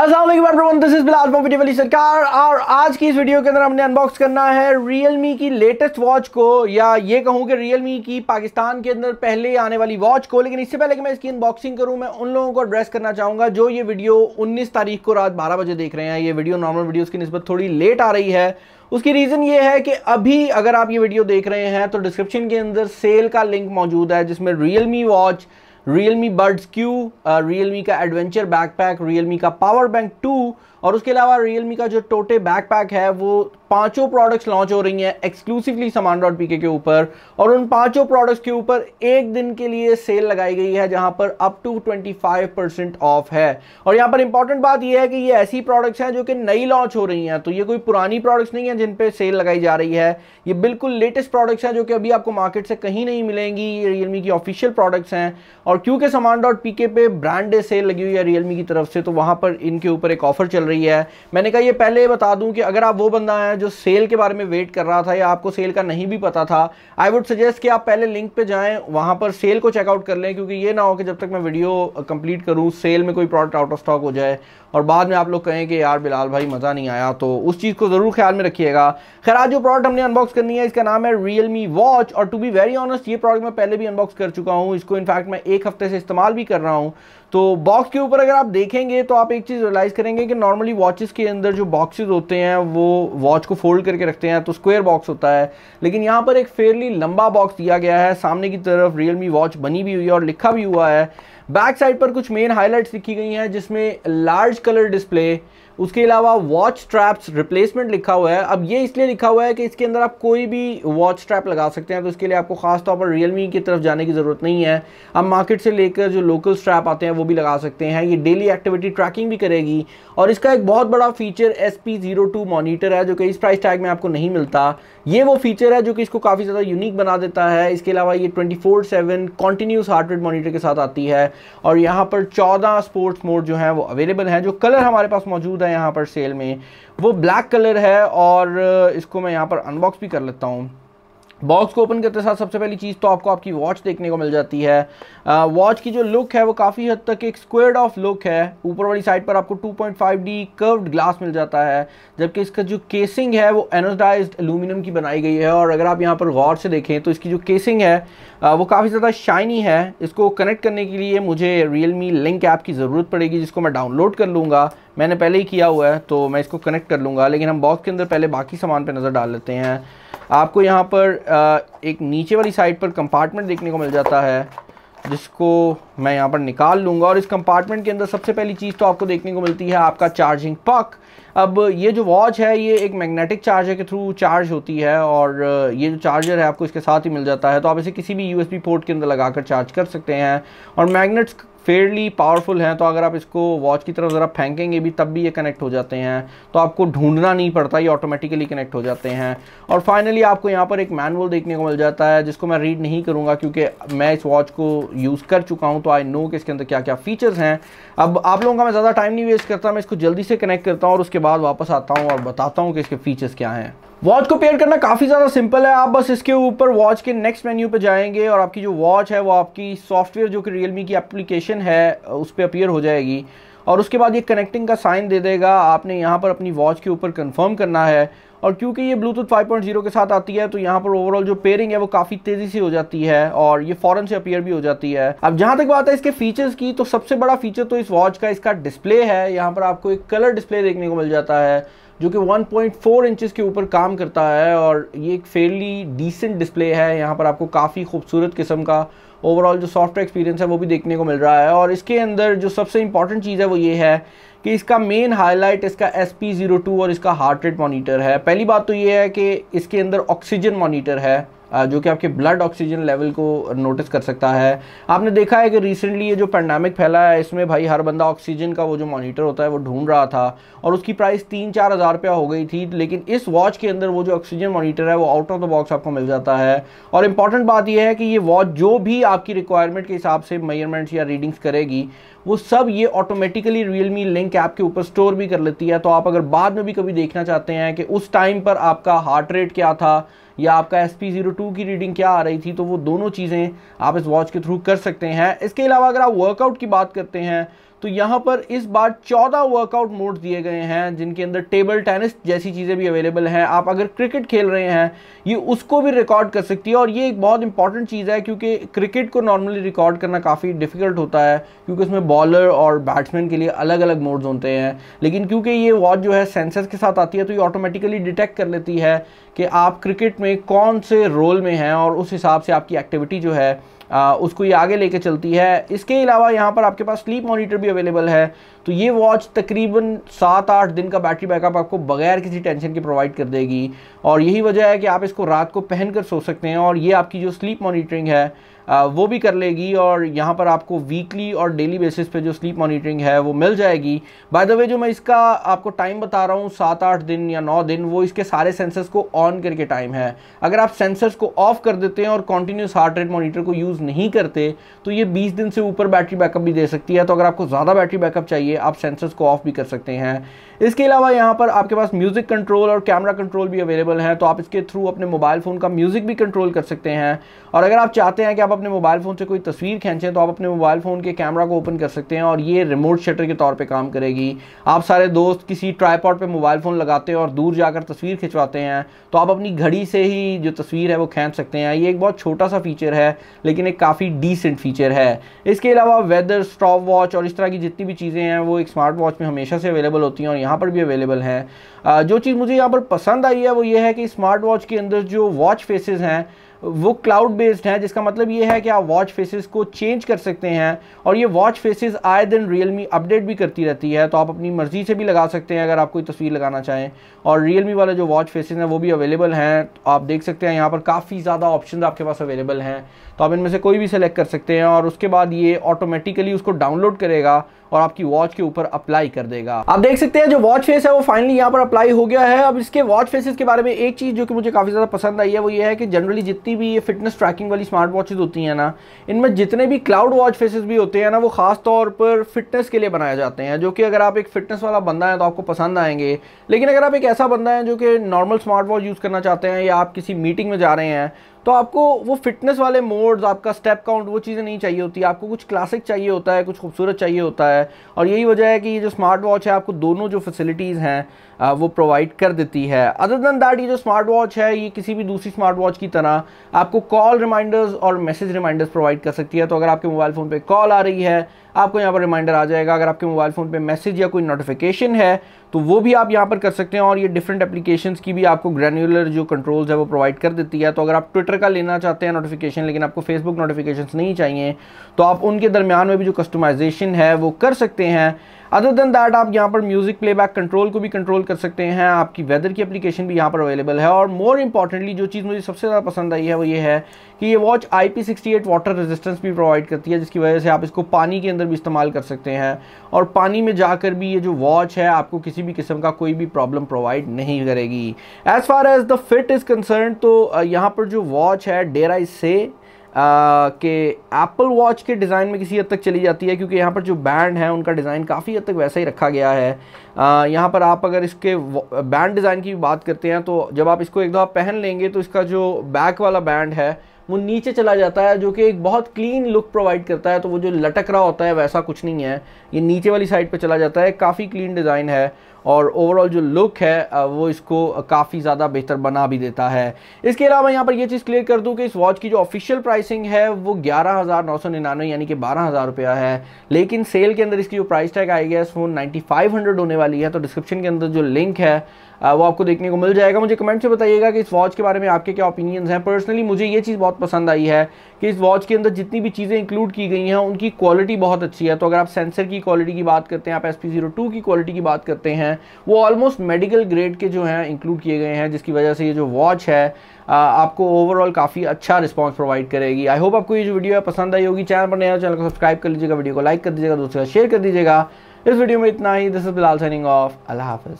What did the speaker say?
everyone this is Bilal सरकार और आज की इस वीडियो के अंदर हमने अनबॉक्स करना है रियलमी की लेटेस्ट वॉच को या ये कहूँ कि मी की पाकिस्तान के अंदर पहले आने वाली वॉच को लेकिन इससे पहले कि मैं इसकी अनबॉक्सिंग करूँ मैं उन लोगों को एड्रेस करना चाहूँगा जो ये वीडियो उन्नीस तारीख को रात बारह बजे देख रहे हैं ये वीडियो नॉर्मल वीडियोज़ की नस्बत थोड़ी लेट आ रही है उसकी रीज़न ये है कि अभी अगर आप ये वीडियो देख रहे हैं तो डिस्क्रिप्शन के अंदर सेल का लिंक मौजूद है जिसमें रियल वॉच बर्ड्स क्यू रियल मी का एडवेंचर बैकपैक मी का पावर बैंक टू और उसके अलावा मी का जो टोटे बैकपैक है वो पांचों प्रोडक्ट्स लॉन्च हो रही हैं एक्सक्लूसिवली समान डॉट पीके के ऊपर और उन पांचों प्रोडक्ट्स के ऊपर एक दिन के लिए सेल लगाई गई है जहां पर अप टू 25 परसेंट ऑफ है और यहां पर इंपॉर्टेंट बात यह है कि ये ऐसी प्रोडक्ट्स हैं जो कि नई लॉन्च हो रही हैं तो ये कोई पुरानी प्रोडक्ट्स नहीं है जिन पर सेल लगाई जा रही है ये बिल्कुल लेटेस्ट प्रोडक्ट्स हैं जो कि अभी आपको मार्केट से कहीं नहीं मिलेंगी ये रियलमी की ऑफिशियल प्रोडक्ट्स हैं और क्योंकि समान डॉट पीके पे ब्रांड सेल लगी हुई है रियलमी की तरफ से तो वहां पर इनके ऊपर एक ऑफर चल रही है मैंने कहा ये पहले बता दूं कि अगर आप वो बंदा है जो सेल के बारे में वेट कर रहा था या आपको सेल का नहीं भी पता था आई वुड सजेस्ट कि आप पहले लिंक पे जाएं वहां पर सेल को चेकआउट कर लें क्योंकि ये ना हो कि जब तक मैं वीडियो कंप्लीट uh, करूं सेल में कोई प्रोडक्ट आउट ऑफ स्टॉक हो जाए और बाद में आप लोग कहें कि यार बिलाल भाई मज़ा नहीं आया तो उस चीज़ को ज़रूर ख्याल में रखिएगा खैर आज जो प्रोडक्ट हमने अनबॉक्स करनी है इसका नाम है रियल मी वॉच और टू बी वेरी ऑनेस्ट ये प्रोडक्ट मैं पहले भी अनबॉक्स कर चुका हूँ इसको इनफैक्ट मैं एक हफ्ते से इस्तेमाल भी कर रहा हूँ तो बॉक्स के ऊपर अगर आप देखेंगे तो आप एक चीज़ रियलाइज़ करेंगे कि नॉर्मली वॉचेस के अंदर जो बॉक्सेस होते हैं वो वॉच को फोल्ड करके रखते हैं तो स्क्वायर बॉक्स होता है लेकिन यहाँ पर एक फेयरली लंबा बॉक्स दिया गया है सामने की तरफ रियलमी वॉच बनी भी हुई है और लिखा भी हुआ है बैक साइड पर कुछ मेन हाईलाइट्स लिखी गई हैं जिसमें लार्ज कलर डिस्प्ले उसके अलावा वॉच ट्रैप्स रिप्लेसमेंट लिखा हुआ है अब ये इसलिए लिखा हुआ है कि इसके अंदर आप कोई भी वॉच ट्रैप लगा सकते हैं तो इसके लिए आपको खास तौर पर रियलमी की तरफ जाने की ज़रूरत नहीं है आप मार्केट से लेकर जो लोकल स्ट्रैप आते हैं वो भी लगा सकते हैं ये डेली एक्टिविटी ट्रैकिंग भी करेगी और इसका एक बहुत बड़ा feature S P zero two monitor है जो कि इस प्राइस टैग में आपको नहीं मिलता ये वो फीचर है जो कि इसको काफ़ी ज़्यादा यूनिक बना देता है इसके अलावा ये twenty four seven continuous heart rate monitor के साथ आती है और यहाँ पर चौदह स्पोर्ट्स मोड जो हैं वो अवेलेबल हैं जो कलर हमारे पास मौजूद है है यहाँ पर सेल में वो ब्लैक कलर है और इसको मैं यहाँ पर अनबॉक्स भी कर लेता हूँ बॉक्स को ओपन करते साथ सबसे पहली चीज़ तो आपको आपकी वॉच देखने को मिल जाती है वॉच uh, की जो लुक है वो काफ़ी हद तक एक स्क्वेड ऑफ लुक है ऊपर वाली साइड पर आपको 2.5D डी कर्व्ड ग्लास मिल जाता है जबकि इसका जो केसिंग है वो एनोडाइज एलूमिनियम की बनाई गई है और अगर आप यहाँ पर गौर से देखें तो इसकी जो केसिंग है uh, वो काफ़ी ज़्यादा शाइनी है इसको कनेक्ट करने के लिए मुझे रियल मी लिंक ऐप की ज़रूरत पड़ेगी जिसको मैं डाउनलोड कर लूँगा मैंने पहले ही किया हुआ है तो मैं इसको कनेक्ट कर लूँगा लेकिन हम बॉक्स के अंदर पहले बाकी सामान पर नज़र डाल लेते हैं आपको यहाँ पर एक नीचे वाली साइड पर कंपार्टमेंट देखने को मिल जाता है जिसको मैं यहाँ पर निकाल लूँगा और इस कंपार्टमेंट के अंदर सबसे पहली चीज़ तो आपको देखने को मिलती है आपका चार्जिंग पक अब ये जो वॉच है ये एक मैग्नेटिक चार्जर के थ्रू चार्ज होती है और ये जो चार्जर है आपको इसके साथ ही मिल जाता है तो आप इसे किसी भी यूएसबी पोर्ट के अंदर लगाकर चार्ज कर सकते हैं और मैग्नेट्स फेयरली पावरफुल हैं तो अगर आप इसको वॉच की तरफ ज़रा फेंकेंगे भी तब भी ये कनेक्ट हो जाते हैं तो आपको ढूंढना नहीं पड़ता ये ऑटोमेटिकली कनेक्ट हो जाते हैं और फाइनली आपको यहाँ पर एक मैनुअल देखने को मिल जाता है जिसको मैं रीड नहीं करूँगा क्योंकि मैं इस वॉच को यूज़ कर चुका हूँ तो आई नो कि इसके अंदर क्या क्या फ़ीचर्स हैं अब आप लोगों का मैं ज़्यादा टाइम नहीं वेस्ट करता मैं इसको जल्दी से कनेक्ट करता हूँ और उसके बाद वापस आता हूँ और बताता हूँ कि इसके फ़ीचर्स क्या हैं वॉच को पेयर करना काफ़ी ज़्यादा सिंपल है आप बस इसके ऊपर वॉच के नेक्स्ट मेन्यू पे जाएंगे और आपकी जो वॉच है वो आपकी सॉफ्टवेयर जो कि रियलमी की एप्लीकेशन है उस पर अपीयर हो जाएगी और उसके बाद ये कनेक्टिंग का साइन दे देगा आपने यहाँ पर अपनी वॉच के ऊपर कंफर्म करना है और क्योंकि ये ब्लूटूथ 5.0 के साथ आती है तो यहाँ पर ओवरऑल जो पेयरिंग है वो काफ़ी तेज़ी से हो जाती है और ये फ़ौरन से अपीयर भी हो जाती है अब जहाँ तक बात है इसके फीचर्स की तो सबसे बड़ा फीचर तो इस वॉच का इसका डिस्प्ले है यहाँ पर आपको एक कलर डिस्प्ले देखने को मिल जाता है जो कि 1.4 पॉइंट के ऊपर काम करता है और ये एक फेयरली डिसेंट डिस्प्ले है यहाँ पर आपको काफ़ी खूबसूरत किस्म का ओवरऑल जो सॉफ्टवेयर एक्सपीरियंस है वो भी देखने को मिल रहा है और इसके अंदर जो सबसे इंपॉर्टेंट चीज़ है वो ये है कि इसका मेन हाईलाइट इसका एस पी ज़ीरो टू और इसका हार्ट रेट मोनीटर है पहली बात तो ये है कि इसके अंदर ऑक्सीजन मोनीटर है जो कि आपके ब्लड ऑक्सीजन लेवल को नोटिस कर सकता है आपने देखा है कि रिसेंटली ये जो पैंडमिक फैला है इसमें भाई हर बंदा ऑक्सीजन का वो जो मॉनिटर होता है वो ढूंढ रहा था और उसकी प्राइस तीन चार हज़ार रुपया हो गई थी लेकिन इस वॉच के अंदर वो जो ऑक्सीजन मॉनिटर है वो आउट ऑफ द बॉक्स आपको मिल जाता है और इंपॉर्टेंट बात यह है कि ये वॉच जो भी आपकी रिक्वायरमेंट के हिसाब से मेयरमेंट्स या रीडिंग्स करेगी वो सब ये ऑटोमेटिकली रियलमी लिंक ऐप के ऊपर स्टोर भी कर लेती है तो आप अगर बाद में भी कभी देखना चाहते हैं कि उस टाइम पर आपका हार्ट रेट क्या था या आपका एस पी जीरो टू की रीडिंग क्या आ रही थी तो वो दोनों चीज़ें आप इस वॉच के थ्रू कर सकते हैं इसके अलावा अगर आप वर्कआउट की बात करते हैं तो यहाँ पर इस बार 14 वर्कआउट मोड दिए गए हैं जिनके अंदर टेबल टेनिस जैसी चीज़ें भी अवेलेबल हैं आप अगर क्रिकेट खेल रहे हैं ये उसको भी रिकॉर्ड कर सकती है और ये एक बहुत इंपॉर्टेंट चीज़ है क्योंकि क्रिकेट को नॉर्मली रिकॉर्ड करना काफ़ी डिफिकल्ट होता है क्योंकि उसमें बॉलर और बैट्समैन के लिए अलग अलग मोड्स होते हैं लेकिन क्योंकि ये वॉच जो है सेंसर्स के साथ आती है तो ये ऑटोमेटिकली डिटेक्ट कर लेती है कि आप क्रिकेट में कौन से रोल में हैं और उस हिसाब से आपकी एक्टिविटी जो है उसको ये आगे लेके चलती है इसके अलावा यहाँ पर आपके पास स्लीप मॉनिटर भी अवेलेबल है तो ये वॉच तकरीबन सात आठ दिन का बैटरी बैकअप आपको बगैर किसी टेंशन के प्रोवाइड कर देगी और यही वजह है कि आप इसको रात को पहन कर सो सकते हैं और ये आपकी जो स्लीप मॉनिटरिंग है वो भी कर लेगी और यहाँ पर आपको वीकली और डेली बेसिस पे जो स्लीप मॉनिटरिंग है वो मिल जाएगी बाय द वे जो मैं इसका आपको टाइम बता रहा हूँ सात आठ दिन या नौ दिन वो इसके सारे सेंसर्स को ऑन करके टाइम है अगर आप सेंसर्स को ऑफ कर देते हैं और कॉन्टीन्यूस हार्ट रेट मोनीटर को यूज़ नहीं करते तो ये बीस दिन से ऊपर बैटरी बैकअप भी दे सकती है तो अगर आपको ज़्यादा बैटरी बैकअप चाहिए आप सेंसर्स को ऑफ भी कर सकते हैं इसके अलावा यहाँ पर आपके पास म्यूज़िक कंट्रोल और कैमरा कंट्रोल भी अवेलेबल है तो आप इसके थ्रू अपने मोबाइल फ़ोन का म्यूज़िक भी कंट्रोल कर सकते हैं और अगर आप चाहते हैं कि आप अपने मोबाइल फ़ोन से कोई तस्वीर खींचें तो आप अपने मोबाइल फ़ोन के कैमरा को ओपन कर सकते हैं और ये रिमोट शटर के तौर पे काम करेगी आप सारे दोस्त किसी ट्राईपॉड पे मोबाइल फ़ोन लगाते हैं और दूर जाकर तस्वीर खिंचवाते हैं तो आप अपनी घड़ी से ही जो तस्वीर है वो खींच सकते हैं ये एक बहुत छोटा सा फीचर है लेकिन एक काफ़ी डिसेंट फीचर है इसके अलावा वेदर स्टॉप वॉच और इस तरह की जितनी भी चीज़ें हैं वो एक स्मार्ट वॉच में हमेशा से अवेलेबल होती हैं और यहाँ पर भी अवेलेबल हैं जो चीज़ मुझे यहाँ पर पसंद आई है वो ये है कि स्मार्ट वॉच के अंदर जो वॉच फेसेस हैं वो क्लाउड बेस्ड हैं जिसका मतलब ये है कि आप वॉच फेसेस को चेंज कर सकते हैं और ये वॉच फेसेस आए दिन रियल मी अपडेट भी करती रहती है तो आप अपनी मर्ज़ी से भी लगा सकते हैं अगर आप कोई तस्वीर लगाना चाहें और रियल मी वाले जो वॉच फेसेस हैं वो भी अवेलेबल हैं तो आप देख सकते हैं यहाँ पर काफ़ी ज़्यादा ऑप्शन आपके पास अवेलेबल हैं तो आप इनमें से कोई भी सेलेक्ट कर सकते हैं और उसके बाद ये ऑटोमेटिकली उसको डाउनलोड करेगा और आपकी वॉच के ऊपर अप्लाई कर देगा आप देख सकते हैं जो वॉच फेस है वो फाइनली यहाँ पर अप्लाई हो गया है अब इसके वॉच फेसेस के बारे में एक चीज़ जो कि मुझे काफ़ी ज़्यादा पसंद आई है वो ये है कि जनरली जितनी भी ये फिटनेस ट्रैकिंग वाली स्मार्ट वॉचेज होती हैं ना इनमें जितने भी क्लाउड वॉच फेसेस भी होते हैं ना वो खास तौर पर फिटनेस के लिए बनाए जाते हैं जो कि अगर आप एक फिटनेस वाला बंदा है तो आपको पसंद आएंगे लेकिन अगर आप एक ऐसा बंदा है जो कि नॉर्मल स्मार्ट वॉच यूज़ करना चाहते हैं या आप किसी मीटिंग में जा रहे हैं तो आपको वो फिटनेस वाले मोड्स आपका स्टेप काउंट वो चीज़ें नहीं चाहिए होती आपको कुछ क्लासिक चाहिए होता है कुछ खूबसूरत चाहिए होता है और यही वजह है कि ये जो स्मार्ट वॉच है आपको दोनों जो फैसिलिटीज़ हैं वो प्रोवाइड कर देती है अदर दैन दैट ये जो स्मार्ट वॉच है ये किसी भी दूसरी स्मार्ट वॉच की तरह आपको कॉल रिमाइंडर्स और मैसेज रिमाइंडर्स प्रोवाइड कर सकती है तो अगर आपके मोबाइल फ़ोन पर कॉल आ रही है आपको यहाँ पर रिमाइंडर आ जाएगा अगर आपके मोबाइल फ़ोन पर मैसेज या कोई नोटिफिकेशन है तो वो भी आप यहाँ पर कर सकते हैं और ये डिफरेंट एप्लीकेशन की भी आपको ग्रेनुलर जो कंट्रोल्स है वो प्रोवाइड कर देती है तो अगर आप ट्विटर का लेना चाहते हैं नोटिफिकेशन लेकिन आपको फेसबुक नोटिफिकेशन नहीं चाहिए तो आप उनके दरमियान में भी जो कस्टमाइजेशन है वो कर सकते हैं अदर देन दैट आप यहाँ पर म्यूज़िक प्लेबैक कंट्रोल को भी कंट्रोल कर सकते हैं आपकी वेदर की एप्लीकेशन भी यहाँ पर अवेलेबल है और मोर इंपॉर्टेंटली जो चीज़ मुझे सबसे ज़्यादा पसंद आई है वो ये है कि ये watch I P sixty eight water resistance भी प्रोवाइड करती है जिसकी वजह से आप इसको पानी के अंदर भी इस्तेमाल कर सकते हैं और पानी में जाकर भी ये जो वॉच है आपको किसी भी किस्म का कोई भी प्रॉब्लम प्रोवाइड नहीं करेगी as far as the fit is concern तो यहाँ पर जो वॉच है डेरा से कि एप्पल वॉच के डिज़ाइन में किसी हद तक चली जाती है क्योंकि यहाँ पर जो बैंड है उनका डिज़ाइन काफ़ी हद तक वैसा ही रखा गया है यहाँ पर आप अगर इसके बैंड डिज़ाइन की बात करते हैं तो जब आप इसको एक दफ़ा पहन लेंगे तो इसका जो बैक वाला बैंड है वो नीचे चला जाता है जो कि एक बहुत क्लीन लुक प्रोवाइड करता है तो वो जो लटक रहा होता है वैसा कुछ नहीं है ये नीचे वाली साइड पर चला जाता है काफ़ी क्लीन डिज़ाइन है और ओवरऑल जो लुक है वो इसको काफ़ी ज़्यादा बेहतर बना भी देता है इसके अलावा यहाँ पर ये चीज़ क्लियर कर दूँ कि इस वॉच की जो ऑफिशियल प्राइसिंग है वो ग्यारह हज़ार नौ सौ यानी कि बारह हज़ार रुपया है लेकिन सेल के अंदर इसकी जो प्राइस टैग आई गया वो नाइन्टी फाइव हंड्रेड होने वाली है तो डिस्क्रिप्शन के अंदर जो लिंक है वो आपको देखने को मिल जाएगा मुझे कमेंट से बताइएगा कि इस वॉच के बारे में आपके क्या ओपिनियंस हैं पर्सनली मुझे ये चीज़ बहुत पसंद आई है कि इस वॉच के अंदर जितनी भी चीज़ें इंक्लूड की गई हैं उनकी क्वालिटी बहुत अच्छी है तो अगर आप सेंसर की क्वालिटी की बात करते हैं आप एस पी जीरो टू की क्वालिटी की बात करते हैं वो ऑलमोस्ट मेडिकल ग्रेड के जो हैं इंक्लूड किए गए हैं जिसकी वजह से ये जो वॉच है आपको ओवरऑल काफ़ी अच्छा रिस्पॉन्स प्रोवाइड करेगी आई होप आपको ये जो वीडियो है पसंद आई होगी चैनल पर नया चैनल को सब्सक्राइब कर लीजिएगा वीडियो को लाइक कर दीजिएगा का शेयर कर दीजिएगा इस वीडियो में इतना ही this is Bilal signing off अल्लाह हाफिज़